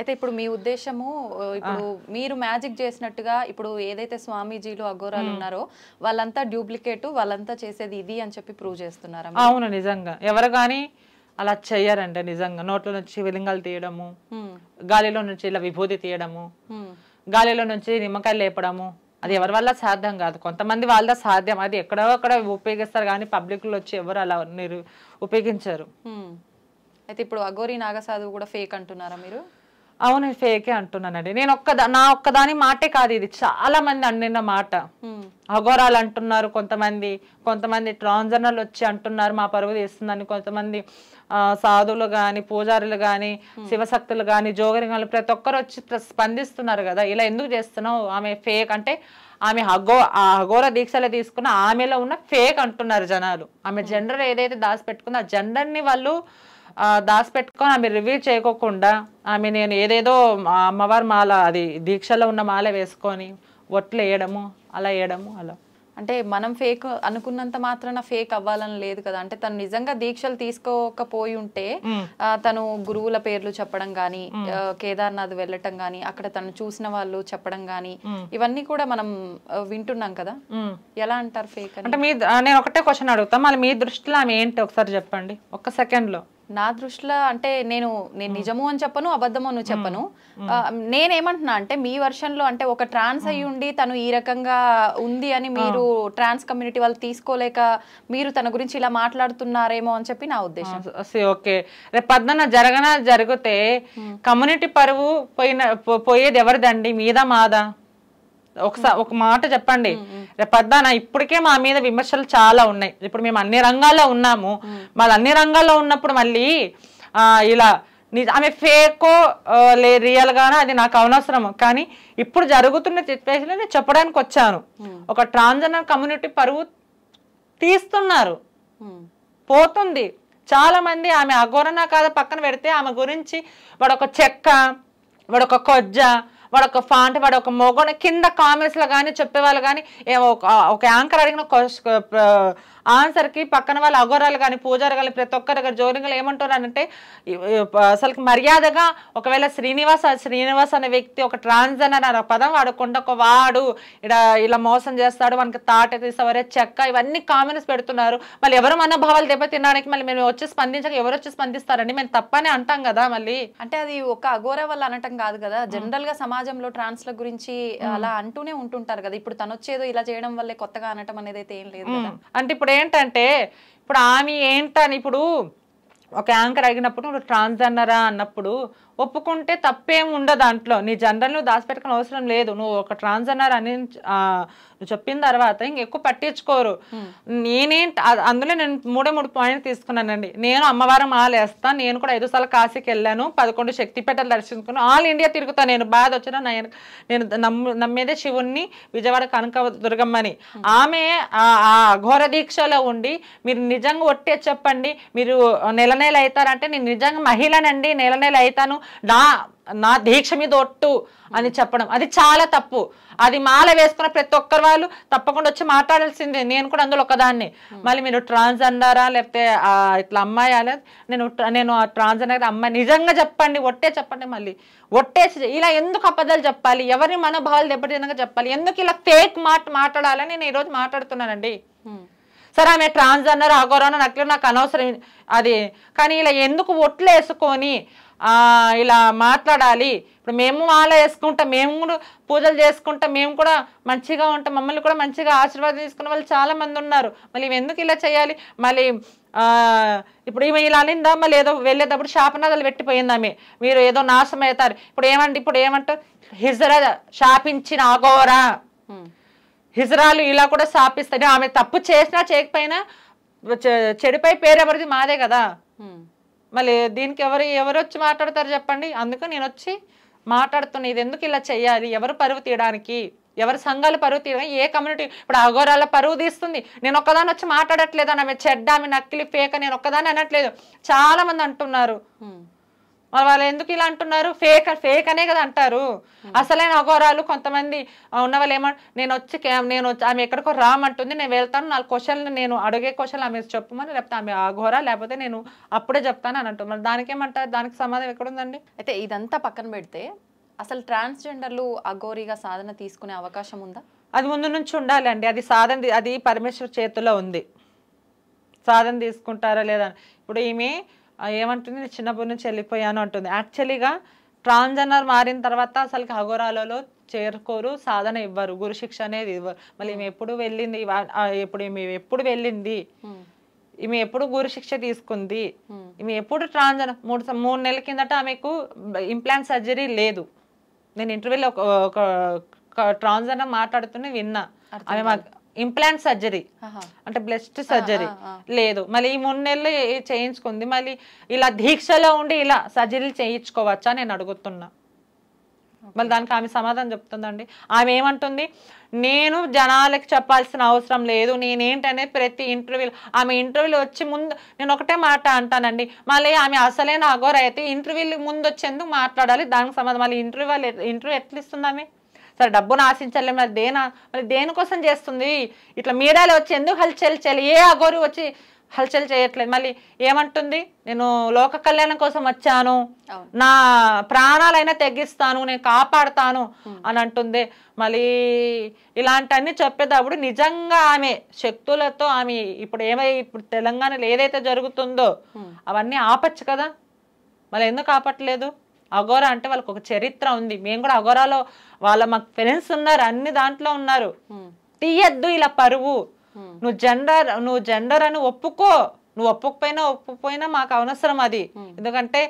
అయితే ఇప్పుడు మీ ఉద్దేశము ఇప్పుడు మీరు మ్యాజిక్ చేసినట్టుగా ఇప్పుడు ఏదైతే స్వామీజీలు అఘోరాలు ఉన్నారో వాళ్ళంతా డూప్లికేట్ వాళ్ళంతా చేసేది ఇది అని చెప్పి ప్రూవ్ చేస్తున్నారు అవును నిజంగా ఎవరు కానీ అలా చెయ్యారంటే నిజంగా నోట్లో నుంచి విలింగాలు తీయడము గాలిలో నుంచి ఇలా విభూతి తీయడము గాలిలో నుంచి నిమ్మకాయలు లేపడము అది ఎవరి వల్ల సాధ్యం కాదు కొంతమంది వాళ్ళ సాధ్యం అది ఎక్కడో అక్కడ ఉపయోగిస్తారు కానీ పబ్లిక్ లో వచ్చి ఎవరు అలా ఉపయోగించారు అయితే ఇప్పుడు అఘోరి నాగసాధువు కూడా ఫేక్ అంటున్నారా మీరు అవును ఫేకే అంటున్నానండి నేను ఒక్క నా ఒక్కదాని మాటే కాదు ఇది చాలా మంది అన్నిన మాట అఘోరాలు అంటున్నారు కొంతమంది కొంతమంది ట్రాన్జర్నల్ వచ్చి అంటున్నారు మా పరువు తీస్తుందని కొంతమంది సాధువులు కానీ పూజారులు కానీ శివశక్తులు కానీ జోగరిగాలు ప్రతి ఒక్కరు వచ్చి స్పందిస్తున్నారు కదా ఇలా ఎందుకు చేస్తున్నావు ఆమె ఫేక్ అంటే ఆమె అఘో ఆ అఘోర దీక్షలు తీసుకున్న ఆమెలో ఉన్న ఫేక్ అంటున్నారు జనాలు ఆమె జెండర్ ఏదైతే దాచిపెట్టుకుందో ఆ జెండర్ని వాళ్ళు దాచిపెట్టుకొని ఆమె రివీల్ చేయకోకుండా ఆమె నేను ఏదేదో అమ్మవారి మాల అది దీక్షలో ఉన్న మాల వేసుకొని ఒట్లు వేయడము అలా వేయడము అలా అంటే మనం ఫేక్ అనుకున్నంత మాత్రాన ఫేక్ అవ్వాలని లేదు కదా అంటే తను నిజంగా దీక్షలు తీసుకోకపోయి ఉంటే తను గురువుల పేర్లు చెప్పడం గాని కేదార్నాథ్ వెళ్ళటం గాని అక్కడ తను చూసిన వాళ్ళు చెప్పడం గాని ఇవన్నీ కూడా మనం వింటున్నాం కదా ఎలా అంటారు ఫేక్ అంటే మీ నేను ఒకటే క్వశ్చన్ అడుగుతాం మళ్ళీ మీ దృష్టిలో ఆమె ఏంటి ఒకసారి చెప్పండి ఒక సెకండ్ లో నా దృష్టిలో అంటే నేను నేను నిజము అని చెప్పను అబద్ధము అని చెప్పను నేనేమంటున్నా అంటే మీ వర్షన్ లో అంటే ఒక ట్రాన్స్ అయి ఉండి తను ఈ రకంగా ఉంది అని మీరు ట్రాన్స్ కమ్యూనిటీ వాళ్ళు తీసుకోలేక మీరు తన గురించి ఇలా మాట్లాడుతున్నారేమో అని చెప్పి నా ఉద్దేశం ఓకే రేపు పద్మన జరగనా జరిగితే కమ్యూనిటీ పరువు పోయిన పోయేది ఎవరిదండి మీద మాదా ఒకసారి ఒక మాట చెప్పండి రేపద్దాన ఇప్పటికే మా మీద విమర్శలు చాలా ఉన్నాయి ఇప్పుడు మేము అన్ని రంగాల్లో ఉన్నాము మాది అన్ని రంగాల్లో ఉన్నప్పుడు మళ్ళీ ఇలా ఆమె ఫేకో లే రియల్ గానో అది నాకు అవనవసరం కానీ ఇప్పుడు జరుగుతున్న సిచ్యువేషన్ నేను చెప్పడానికి వచ్చాను ఒక ట్రాన్స్జెండర్ కమ్యూనిటీ పరువు తీస్తున్నారు పోతుంది చాలా మంది ఆమె అఘోరణ కాదా పక్కన పెడితే ఆమె గురించి వాడు ఒక చెక్క వాడు ఒక కొజ్జ వాడు ఒక ఫాంట్ వాడు ఒక మొగన కింద కామెంట్స్లో కానీ చెప్పేవాళ్ళు కానీ ఒక యాంకర్ అడిగిన ఆన్సర్కి పక్కన వాళ్ళ అఘోరాలు కానీ పూజారు కానీ ప్రతి ఒక్కరు ఏమంటారు అని ఏమంటున్నారంటే అసలు మర్యాదగా ఒకవేళ శ్రీనివాస శ్రీనివాస్ అనే వ్యక్తి ఒక ట్రాన్స్జెండర్ అనే పదం వాడకుండా ఒక వాడు ఇలా ఇలా మోసం చేస్తాడు మనకి తాట తీసేవారే చెక్క ఇవన్నీ కామెంట్స్ పెడుతున్నారు మళ్ళీ ఎవరు మనోభావాలు దెబ్బతినడానికి మళ్ళీ మేము వచ్చి స్పందించక ఎవరు వచ్చి స్పందిస్తారండి మేము తప్పనే అంటాం కదా మళ్ళీ అంటే అది ఒక అఘోర వల్ల అనటం కాదు కదా జనరల్ గా సమాజంలో ట్రాన్స్ల గురించి అలా అంటూనే ఉంటుంటారు కదా ఇప్పుడు తనొచ్చేదో ఇలా చేయడం వల్లే కొత్తగా అనటం అనేది అయితే ఏం లేదు అంటే ఇప్పుడు ఏంటంటే ఇప్పుడు ఆమె ఏంటని ఇప్పుడు ఒక యాంకర్ అడిగినప్పుడు నువ్వు ట్రాన్స్జెండరా అన్నప్పుడు ఒప్పుకుంటే తప్పేం ఉండదు దాంట్లో నీ జెండర్ నువ్వు దాచిపెట్టుకుని అవసరం లేదు నువ్వు ఒక ట్రాన్స్జెండర్ అని నువ్వు చెప్పిన తర్వాత ఇంకెక్కువ పట్టించుకోరు నేనే అందులో నేను మూడే మూడు పాయింట్ తీసుకున్నానండి నేను అమ్మవారం ఆలేస్తాను నేను కూడా ఐదు సార్లు కాశీకి వెళ్ళాను పదకొండు శక్తిపేటలు దర్శించుకుని ఆల్ ఇండియా తిరుగుతాను నేను బాధ వచ్చిన నేను నేను నమ్ము నమ్మేదే శివుణ్ణి విజయవాడ కనక దుర్గమ్మని ఆమె ఆ ఘోర దీక్షలో ఉండి మీరు నిజంగా ఒట్టే చెప్పండి మీరు నెల నేలనేలు అవుతారంటే నేను నిజంగా మహిళనండి నెల నెల అవుతాను నా నా దీక్ష మీద ఒట్టు అని చెప్పడం అది చాలా తప్పు అది మాల వేసుకున్న ప్రతి ఒక్కరు వాళ్ళు తప్పకుండా వచ్చి మాట్లాడాల్సిందే నేను కూడా అందులో ఒకదాన్ని మళ్ళీ మీరు ట్రాన్స్ అన్నారా లేకపోతే ఇట్లా అమ్మాయి అనేది నేను నేను ట్రాన్స్ అనేది అమ్మాయి నిజంగా చెప్పండి ఒట్టే చెప్పండి మళ్ళీ ఒట్టేసి ఇలా ఎందుకు అబద్ధాలు చెప్పాలి ఎవరి మనోభావాలు దెబ్బతినగా చెప్పాలి ఎందుకు ఇలా ఫేక్ మాట మాట్లాడాలని నేను ఈరోజు మాట్లాడుతున్నానండి సరే ఆమె ట్రాన్స్జెండర్ అన్నారు ఆ నాకు అనవసరం అది కానీ ఇలా ఎందుకు ఒట్లు వేసుకొని ఇలా మాట్లాడాలి ఇప్పుడు మేము మాల వేసుకుంటాం మేము కూడా పూజలు చేసుకుంటాం మేము కూడా మంచిగా ఉంటాం మమ్మల్ని కూడా మంచిగా ఆశీర్వాదం తీసుకున్న వాళ్ళు చాలామంది ఉన్నారు మళ్ళీ ఎందుకు ఇలా చేయాలి మళ్ళీ ఇప్పుడు ఈమె ఇలా అనిందా మళ్ళీ ఏదో వెళ్ళేటప్పుడు శాపనాదాలు పెట్టిపోయింది మీరు ఏదో నాశనం అవుతారు ఇప్పుడు ఏమంటే ఇప్పుడు ఏమంటారు హిజరా శాపించిన ఆగోరా హిజరాలు ఇలా కూడా స్థాపిస్తాయి ఆమె తప్పు చేసినా చేయకపోయినా చెడిపై పేరు ఎవరిది మాదే కదా మళ్ళీ దీనికి ఎవరు ఎవరు వచ్చి మాట్లాడతారు చెప్పండి అందుకు నేను వచ్చి మాట్లాడుతున్నా ఇది ఎందుకు ఇలా చేయాలి ఎవరు పరువు తీయడానికి ఎవరు సంఘాలు పరువు తీయడానికి ఏ కమ్యూనిటీ ఇప్పుడు అఘోరాల పరువు తీస్తుంది నేను ఒక్కదాని వచ్చి మాట్లాడట్లేదు ఆమె చెడ్డ ఆమె నక్కిలి పేక నేను ఒక్కదాని అనట్లేదు చాలా మంది అంటున్నారు మరి వాళ్ళు ఎందుకు ఇలా అంటున్నారు ఫేక్ ఫేక్ అనే కదా అంటారు hmm. అసలైన అఘోరాలు కొంతమంది ఉన్న వాళ్ళు ఏమంటారు నేను వచ్చి నేను ఆమె ఎక్కడికో రామంటుంది నేను వెళ్తాను నాలుగు క్వశ్చన్లు నేను అడిగే క్వశ్చన్లు ఆమె చెప్పమని లేకపోతే ఆమె అఘోరా లేకపోతే నేను అప్పుడే చెప్తాను అని అంటుంది మరి దానికి ఏమంటారు దానికి సమాధానం ఎక్కడుందండి అయితే ఇదంతా పక్కన పెడితే అసలు ట్రాన్స్జెండర్లు అఘోరిగా సాధన తీసుకునే అవకాశం ఉందా అది ముందు నుంచి ఉండాలండి అది సాధన అది పరమేశ్వర్ చేతిలో ఉంది సాధన తీసుకుంటారా లేదా ఇప్పుడు ఈమె ఏమంటుంది నేను చిన్నప్పటి నుంచి వెళ్ళిపోయాను అంటుంది యాక్చువల్గా ట్రాన్స్జెండర్ మారిన తర్వాత అసలు అఘోరాలలో చేరుకోరు సాధన ఇవ్వరు గురు శిక్ష అనేది ఇవ్వరు మళ్ళీ ఈమె hmm. ఎప్పుడు వెళ్ళింది ఎప్పుడు ఈమె ఎప్పుడు వెళ్ళింది ఈమె hmm. ఎప్పుడు గురు శిక్ష తీసుకుంది ఈమె hmm. ఎప్పుడు ట్రాన్స్జెండర్ మూడు మూడు నెలల కిందట ఆమెకు ఇంప్లాంట్ సర్జరీ లేదు నేను ఇంటర్వ్యూలో ఒక ట్రాన్స్జెండర్ మాట్లాడుతూనే విన్నా ఆమె ఇంప్లాంట్ సర్జరీ అంటే బ్లెస్ట్ సర్జరీ లేదు మళ్ళీ ఈ మూడు నెలలు చేయించుకుంది మళ్ళీ ఇలా దీక్షలో ఉండి ఇలా సర్జరీలు చేయించుకోవచ్చా నేను అడుగుతున్నా మళ్ళీ దానికి ఆమె సమాధానం చెప్తుందండి ఆమె ఏమంటుంది నేను జనాలకు చెప్పాల్సిన అవసరం లేదు నేనేంటనేది ప్రతి ఇంటర్వ్యూ ఆమె ఇంటర్వ్యూలు వచ్చి ముందు నేను ఒకటే మాట అంటానండి మళ్ళీ ఆమె అసలే అఘోర అయితే ఇంటర్వ్యూలు ముందు వచ్చేందుకు మాట్లాడాలి దానికి సమాధానం మళ్ళీ ఇంటర్వ్యూ ఇంటర్వ్యూ ఎట్లా ఇస్తుంది ఆమె సరే డబ్బును ఆశించాలి మరి దేనా మరి దేనికోసం చేస్తుంది ఇట్లా మీడియాలో వచ్చి ఎందుకు హల్చల్ చేయాలి ఏ అగోరు వచ్చి హల్చల్ చేయట్లేదు మళ్ళీ ఏమంటుంది నేను లోక కళ్యాణం కోసం వచ్చాను నా ప్రాణాలైనా తగ్గిస్తాను నేను కాపాడుతాను అని అంటుంది మళ్ళీ ఇలాంటివన్నీ చెప్పేటప్పుడు నిజంగా ఆమె శక్తులతో ఆమె ఇప్పుడు ఏమై ఇప్పుడు తెలంగాణలో ఏదైతే జరుగుతుందో అవన్నీ ఆపచ్చు కదా మళ్ళీ ఎందుకు ఆపట్లేదు అగోరా అంటే వాళ్ళకి ఒక చరిత్ర ఉంది మేము కూడా అగోరాలో వాళ్ళ మాకు ఫ్రెండ్స్ ఉన్నారు అన్ని దాంట్లో ఉన్నారు తీయద్దు ఇలా పరువు నువ్వు జెండర్ నువ్వు జెండర్ అని ఒప్పుకో నువ్వు ఒప్పుకపోయినా ఒప్పుకపోయినా మాకు అవసరం అది ఎందుకంటే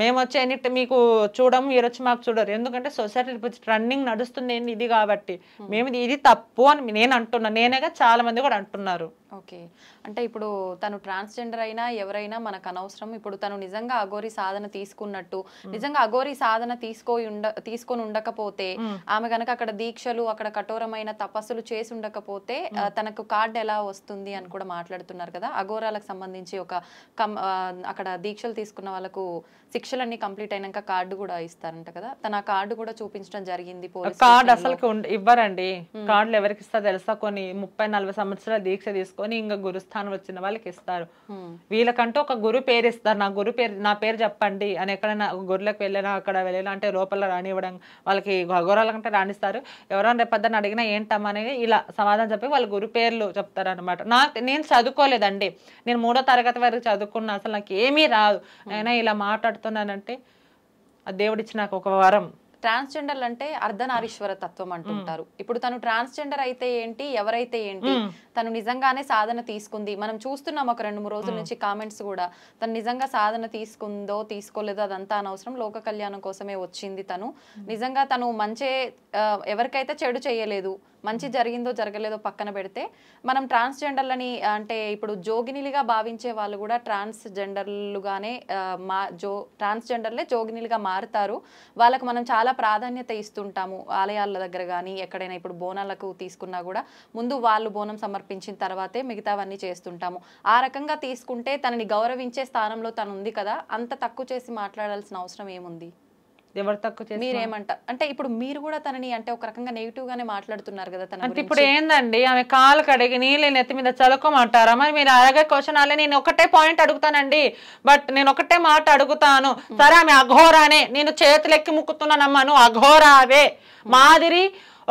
మేము వచ్చి ఎన్ని మీకు చూడము వచ్చి మాకు చూడరు ఎందుకంటే సొసైటీ రన్నింగ్ నడుస్తుంది ఇది కాబట్టి మేము ఇది తప్పు అని నేను అంటున్నా నేనేగా చాలా మంది కూడా అంటున్నారు ఓకే అంటే ఇప్పుడు తను ట్రాన్స్జెండర్ అయినా ఎవరైనా మనకు అనవసరం ఇప్పుడు తను నిజంగా అఘోరి సాధన తీసుకున్నట్టు నిజంగా అఘోరి సాధన తీసుకోయి ఉండ తీసుకొని ఉండకపోతే ఆమె గనక అక్కడ దీక్షలు అక్కడ కఠోరమైన తపస్సులు చేసి ఉండకపోతే తనకు కార్డు ఎలా వస్తుంది అని కూడా మాట్లాడుతున్నారు కదా అఘోరాలకు సంబంధించి ఒక కం అక్కడ దీక్షలు తీసుకున్న వాళ్ళకు శిక్షలన్నీ కంప్లీట్ అయినాక కార్డు కూడా ఇస్తారంట కదా తన ఆ కార్డు కూడా చూపించడం జరిగింది కార్డు అసలు ఇవ్వరండి కార్డులు ఎవరికి ఇస్తా తెలుసా కొన్ని ముప్పై నలభై సంవత్సరాల దీక్ష తీసుకు తీసుకొని ఇంకా గురుస్థానం వచ్చిన వాళ్ళకి ఇస్తారు వీళ్ళకంటూ ఒక గురు పేరు ఇస్తారు నా గురు పేరు నా పేరు చెప్పండి అని ఎక్కడైనా గురులకు వెళ్ళినా అక్కడ వెళ్ళినా అంటే లోపల రానివ్వడం వాళ్ళకి కంటే రాణిస్తారు ఎవరైనా రేపొద్దని అడిగినా ఏంటమ్మనేది అనేది ఇలా సమాధానం చెప్పి వాళ్ళ గురు పేర్లు చెప్తారు అనమాట నా నేను చదువుకోలేదండి నేను మూడో తరగతి వరకు చదువుకున్నా అసలు నాకు ఏమీ రాదు అయినా ఇలా మాట్లాడుతున్నానంటే దేవుడిచ్చి నాకు ఒక వరం ట్రాన్స్జెండర్లు అంటే అర్ధనారీశ్వర తత్వం అంటుంటారు ఇప్పుడు తను ట్రాన్స్జెండర్ అయితే ఏంటి ఎవరైతే ఏంటి తను నిజంగానే సాధన తీసుకుంది మనం చూస్తున్నాం ఒక రెండు మూడు రోజుల నుంచి కామెంట్స్ కూడా తను నిజంగా సాధన తీసుకుందో తీసుకోలేదో అదంతా అనవసరం లోక కళ్యాణం కోసమే వచ్చింది తను నిజంగా తను మంచే ఎవరికైతే చెడు చేయలేదు మంచి జరిగిందో జరగలేదో పక్కన పెడితే మనం ట్రాన్స్జెండర్లని అంటే ఇప్పుడు జోగినిలుగా భావించే వాళ్ళు కూడా ట్రాన్స్జెండర్లుగానే మా జో ట్రాన్స్జెండర్లే జోగినిలుగా మారుతారు వాళ్ళకు మనం చాలా ప్రాధాన్యత ఇస్తుంటాము ఆలయాల దగ్గర కానీ ఎక్కడైనా ఇప్పుడు బోనాలకు తీసుకున్నా కూడా ముందు వాళ్ళు బోనం సమర్పించిన తర్వాతే మిగతావన్నీ చేస్తుంటాము ఆ రకంగా తీసుకుంటే తనని గౌరవించే స్థానంలో తను ఉంది కదా అంత తక్కువ చేసి మాట్లాడాల్సిన అవసరం ఏముంది ఎవరు తక్కువ మీరేమంట అంటే ఇప్పుడు మీరు కూడా తనని అంటే ఒక రకంగా నెగిటివ్ గానే మాట్లాడుతున్నారు కదా అంటే ఇప్పుడు ఏందండి ఆమె కాలు కడిగి నీళ్ళు నెత్తి మీద చదువుకోమంటారా మరి మీరు అలాగే క్వశ్చన్ అలా నేను ఒకటే పాయింట్ అడుగుతానండి బట్ నేను ఒకటే మాట అడుగుతాను సరే ఆమె అఘోరానే నేను చేతులెక్కి ముక్కుతున్నానమ్మా నువ్వు అఘోరావే మాదిరి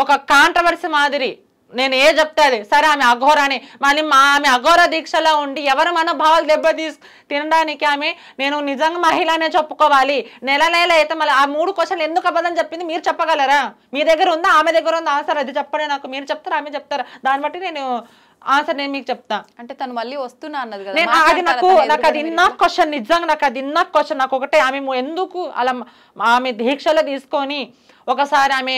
ఒక కాంట్రవర్సీ మాదిరి నేను ఏ చెప్తా అది సరే ఆమె అని మళ్ళీ మా ఆమె అఘోర దీక్షలో ఉండి ఎవరి మనోభావాలు దెబ్బతీ తినడానికి ఆమె నేను నిజంగా మహిళనే చెప్పుకోవాలి నెల నెల అయితే మళ్ళీ ఆ మూడు క్వశ్చన్లు ఎందుకు అబద్ధం చెప్పింది మీరు చెప్పగలరా మీ దగ్గర ఉందా ఆమె దగ్గర ఉందా ఆన్సర్ అది చెప్పండి నాకు మీరు చెప్తారా ఆమె చెప్తారా దాన్ని బట్టి నేను ఆన్సర్ నేను మీకు చెప్తా అంటే తను మళ్ళీ వస్తున్నా అన్నది కదా నేను అది నాకు నాకు అది ఇన్నా క్వశ్చన్ నిజంగా నాకు అది ఇన్నా క్వశ్చన్ నాకు ఒకటే ఆమె ఎందుకు అలా ఆమె దీక్షలో తీసుకొని ఒకసారి ఆమె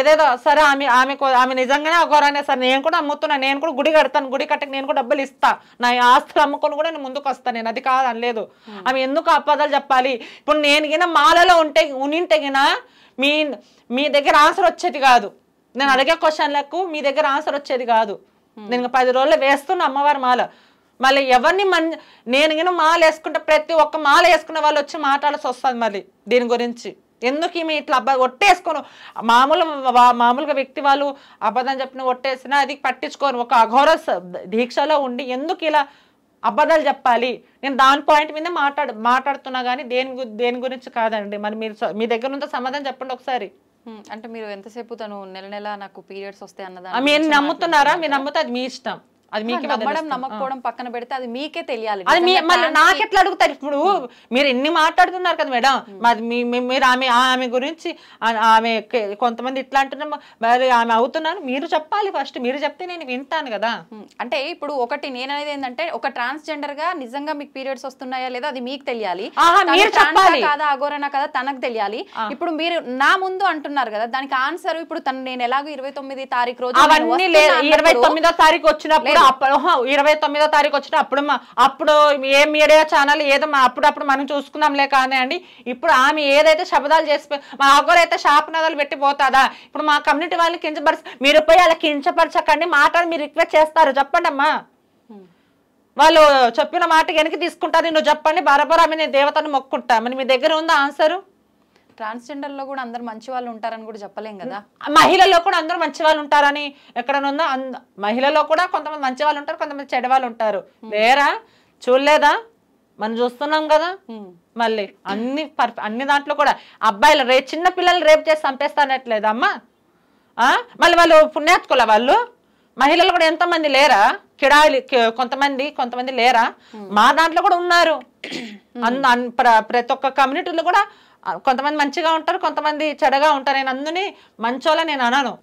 ఏదేదో సరే ఆమె ఆమె ఆమె నిజంగానే అఘోరానే సరే నేను కూడా అమ్ముతున్నా నేను కూడా గుడి కడతాను గుడి కట్టకి నేను కూడా డబ్బులు ఇస్తా నా ఆస్తులు అమ్ముకొని కూడా నేను ముందుకు వస్తాను నేను అది కాదు అనలేదు hmm. ఆమె ఎందుకు అపదాలు చెప్పాలి ఇప్పుడు నేను గిన మాలలో ఉంటే ఉనింటే గిన మీ మీ దగ్గర ఆన్సర్ వచ్చేది కాదు నేను అడిగే క్వశ్చన్లకు మీ దగ్గర ఆన్సర్ వచ్చేది కాదు నేను పది రోజులు వేస్తున్నా అమ్మవారి మాల మళ్ళీ ఎవరిని మన్ నేను గిన మాల వేసుకుంటే ప్రతి ఒక్క మాల వేసుకున్న వాళ్ళు వచ్చి మాట్లాడాల్సి వస్తుంది మళ్ళీ దీని గురించి ఎందుకు ఈమె ఇట్లా అబ్బా ఒట్టేసుకోను మామూలు మామూలుగా వ్యక్తి వాళ్ళు అబద్ధం చెప్పిన ఒట్టేసినా అది పట్టించుకోను ఒక అఘోర దీక్షలో ఉండి ఎందుకు ఇలా అబద్ధాలు చెప్పాలి నేను దాని పాయింట్ మీద మాట్లాడు మాట్లాడుతున్నా కానీ దేని దేని గురించి కాదండి మరి మీరు మీ దగ్గర ఉంటే సమాధానం చెప్పండి ఒకసారి అంటే మీరు ఎంతసేపు తను నెల నెల నాకు పీరియడ్స్ వస్తాయి అన్నదా మీరు నమ్ముతున్నారా మీరు నమ్ముతే అది మీ ఇష్టం అది మీకు నమ్మడం నమ్మకపోవడం పక్కన పెడితే అది మీకే తెలియాలి అది మళ్ళీ నాకెట్లా అడుగుతారు ఇప్పుడు మీరు ఎన్ని మాట్లాడుతున్నారు కదా మేడం మరి మీరు ఆమె ఆమె గురించి ఆమె కొంతమంది ఇట్లా అంటున్నాం మరి ఆమె అవుతున్నాను మీరు చెప్పాలి ఫస్ట్ మీరు చెప్తే నేను వింటాను కదా అంటే ఇప్పుడు ఒకటి నేను అనేది ఏంటంటే ఒక ట్రాన్స్జెండర్ గా నిజంగా మీకు పీరియడ్స్ వస్తున్నాయా లేదా అది మీకు తెలియాలి కాదా అఘోరణ కదా తనకు తెలియాలి ఇప్పుడు మీరు నా ముందు అంటున్నారు కదా దానికి ఆన్సర్ ఇప్పుడు తను నేను ఎలాగో ఇరవై తొమ్మిది తారీఖు రోజు ఇరవై తొమ్మిదో తారీఖు వచ్చినప్పుడు ఇరవై తొమ్మిదో తారీఖు వచ్చిన అప్పుడు అప్పుడు ఏ మీడియా ఛానల్ ఏదో అప్పుడప్పుడు మనం చూసుకున్నాంలే కానీ అండి ఇప్పుడు ఆమె ఏదైతే శబ్దాలు చేసి మా ఆగోలు అయితే పెట్టి పెట్టిపోతుందా ఇప్పుడు మా కమ్యూనిటీ వాళ్ళని కించపరచ మీరు పోయి అలా కించపరచకండి మాటలు మీరు రిక్వెస్ట్ చేస్తారు చెప్పండి అమ్మా వాళ్ళు చెప్పిన మాట వెనక్కి తీసుకుంటారు నువ్వు చెప్పండి బరబరా మీ దేవతను మొక్కుంటా మరి మీ దగ్గర ఉందా ఆన్సరు ట్రాన్స్జెండర్ లో కూడా అందరు మంచి వాళ్ళు ఉంటారని కూడా చెప్పలేం కదా మహిళల్లో కూడా అందరూ మంచి వాళ్ళు ఉంటారని ఎక్కడనున్నా మహిళల్లో కూడా కొంతమంది మంచి వాళ్ళు ఉంటారు కొంతమంది చెడవాళ్ళు ఉంటారు వేరా చూడలేదా మనం చూస్తున్నాం కదా మళ్ళీ అన్ని అన్ని దాంట్లో కూడా అబ్బాయిలు రే చిన్న పిల్లలు రేపు చేసి చంపేస్తానట్లేదమ్మా మళ్ళీ వాళ్ళు పుణ్యాత్కుల వాళ్ళు మహిళలు కూడా ఎంతమంది లేరా కిడాయిలు కొంతమంది కొంతమంది లేరా మా దాంట్లో కూడా ఉన్నారు ప్రతి ఒక్క కమ్యూనిటీలో కూడా కొంతమంది మంచిగా ఉంటారు కొంతమంది చెడగా ఉంటారు నేను అందుని మంచోళ్ళ నేను అనను